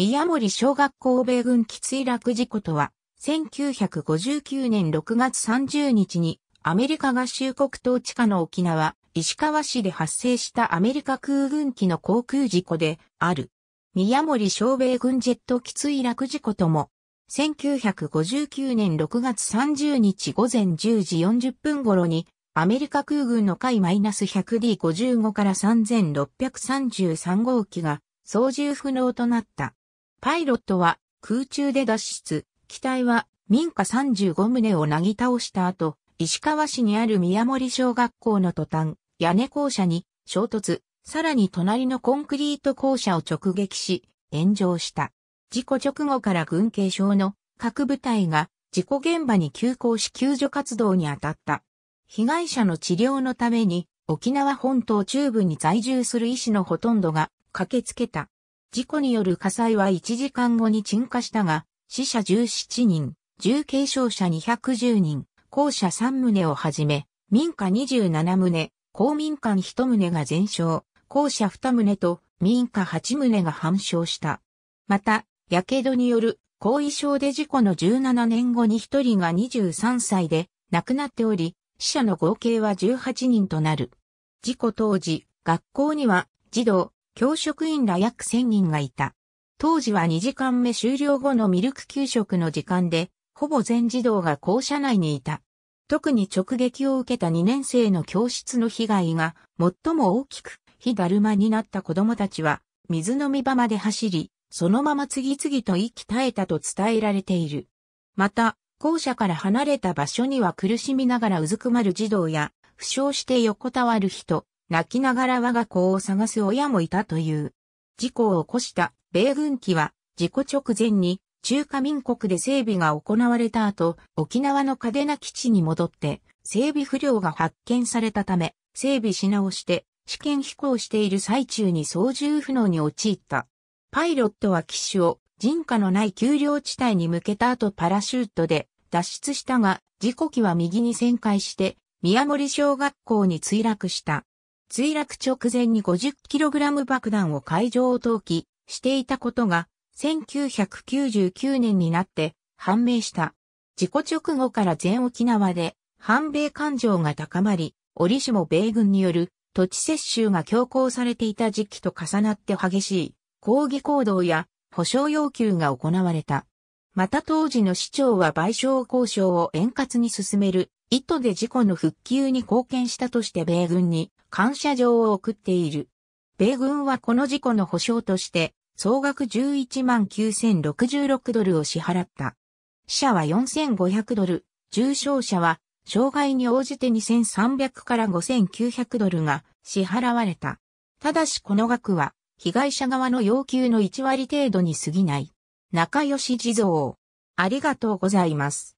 宮森小学校米軍基墜落事故とは、1959年6月30日にアメリカ合衆国統治下の沖縄、石川市で発生したアメリカ空軍機の航空事故である。宮森小米軍ジェット機墜落事故とも、1959年6月30日午前10時40分頃に、アメリカ空軍の海 -100D55 から3633号機が操縦不能となった。パイロットは空中で脱出、機体は民家35棟をなぎ倒した後、石川市にある宮森小学校の途端、屋根校舎に衝突、さらに隣のコンクリート校舎を直撃し、炎上した。事故直後から軍警省の各部隊が事故現場に急行し救助活動に当たった。被害者の治療のために沖縄本島中部に在住する医師のほとんどが駆けつけた。事故による火災は1時間後に鎮火したが、死者17人、重軽傷者210人、校舎3棟をはじめ、民家27棟、公民館1棟が全焼、校舎2棟と民家8棟が半焼した。また、火傷による後遺症で事故の17年後に1人が23歳で亡くなっており、死者の合計は18人となる。事故当時、学校には児童、教職員ら約1000人がいた。当時は2時間目終了後のミルク給食の時間で、ほぼ全児童が校舎内にいた。特に直撃を受けた2年生の教室の被害が最も大きく、火だるまになった子供たちは、水飲み場まで走り、そのまま次々と息絶えたと伝えられている。また、校舎から離れた場所には苦しみながらうずくまる児童や、負傷して横たわる人、泣きながら我が子を探す親もいたという。事故を起こした米軍機は事故直前に中華民国で整備が行われた後、沖縄の嘉手納基地に戻って整備不良が発見されたため、整備し直して試験飛行している最中に操縦不能に陥った。パイロットは機種を人家のない丘陵地帯に向けた後パラシュートで脱出したが、事故機は右に旋回して宮森小学校に墜落した。墜落直前に 50kg 爆弾を海上を投棄していたことが1999年になって判明した。事故直後から全沖縄で反米感情が高まり、折しも米軍による土地接収が強行されていた時期と重なって激しい抗議行動や保障要求が行われた。また当時の市長は賠償交渉を円滑に進める意図で事故の復旧に貢献したとして米軍に感謝状を送っている。米軍はこの事故の保障として総額11万9066ドルを支払った。死者は4500ドル、重症者は障害に応じて2300から5900ドルが支払われた。ただしこの額は被害者側の要求の1割程度に過ぎない。仲良し地蔵。ありがとうございます。